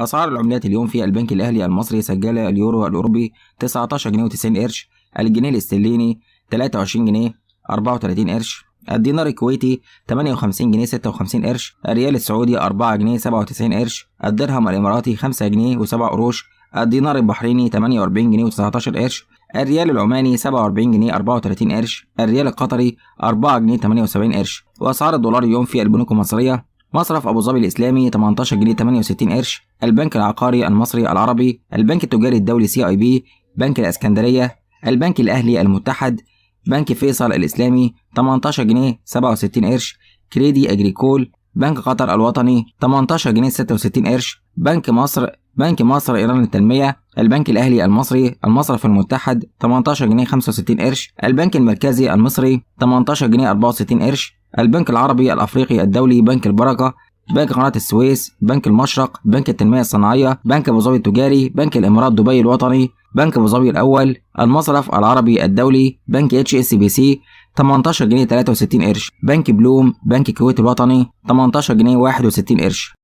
أسعار العملات اليوم في البنك الأهلي المصري سجل اليورو الأوروبي 19 جنيه و90 قرش، الجنيه الاسترليني 23 جنيه 34 قرش، الدينار الكويتي 58 جنيه 56 قرش، الريال السعودي 4 جنيه 97 قرش، الدرهم الإماراتي 5 جنيه و7 قروش، الدينار البحريني 48 جنيه و19 قرش، الريال العماني 47 جنيه 34 قرش، الريال القطري 4 جنيه 78 قرش، وأسعار الدولار اليوم في البنوك المصرية مصرف أبو ظبي الإسلامي 18 جنيه 68 قرش، البنك العقاري المصري العربي البنك التجاري الدولي سي اي بي بنك الاسكندريه البنك الاهلي المتحد بنك فيصل الاسلامي 18 جنيه 67 قرش كريدي اجريكول بنك قطر الوطني 18 جنيه 66 قرش بنك مصر بنك مصر ايران للتنميه البنك الاهلي المصري المصرف المتحد 18 جنيه 65 قرش البنك المركزي المصري 18 جنيه 64 قرش البنك العربي الافريقي الدولي بنك البركه بنك قناة السويس بنك المشرق بنك التنمية الصناعية بنك أبو ظبي التجاري بنك الإمارات دبي الوطني بنك أبو ظبي الأول المصرف العربي الدولي بنك اتش اس بي سي 18 جنيه 63 قرش بنك بلوم بنك الكويت الوطني 18 جنيه 61 قرش